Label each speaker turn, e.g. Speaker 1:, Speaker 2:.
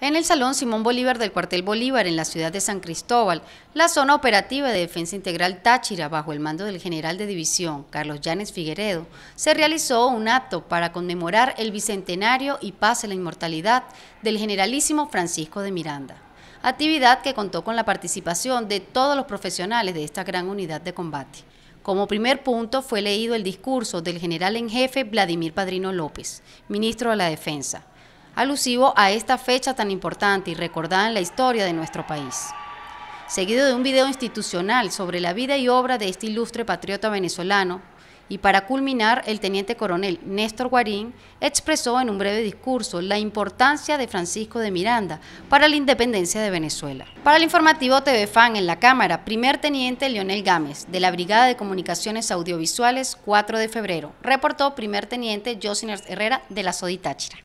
Speaker 1: En el Salón Simón Bolívar del Cuartel Bolívar, en la ciudad de San Cristóbal, la zona operativa de defensa integral Táchira, bajo el mando del general de división Carlos Llanes Figueredo, se realizó un acto para conmemorar el bicentenario y paz en la inmortalidad del generalísimo Francisco de Miranda. Actividad que contó con la participación de todos los profesionales de esta gran unidad de combate. Como primer punto fue leído el discurso del general en jefe Vladimir Padrino López, ministro de la Defensa alusivo a esta fecha tan importante y recordada en la historia de nuestro país. Seguido de un video institucional sobre la vida y obra de este ilustre patriota venezolano, y para culminar, el teniente coronel Néstor Guarín expresó en un breve discurso la importancia de Francisco de Miranda para la independencia de Venezuela. Para el informativo TV Fan en la Cámara, primer teniente Leonel Gámez, de la Brigada de Comunicaciones Audiovisuales 4 de febrero, reportó primer teniente Josiners Herrera de la Soditáchira.